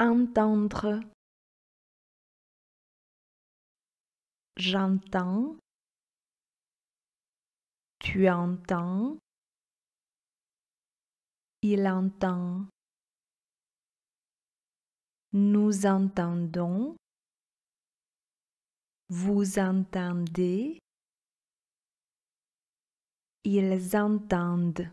entendre. J'entends. Tu entends. Il entend. Nous entendons. Vous entendez. Ils entendent.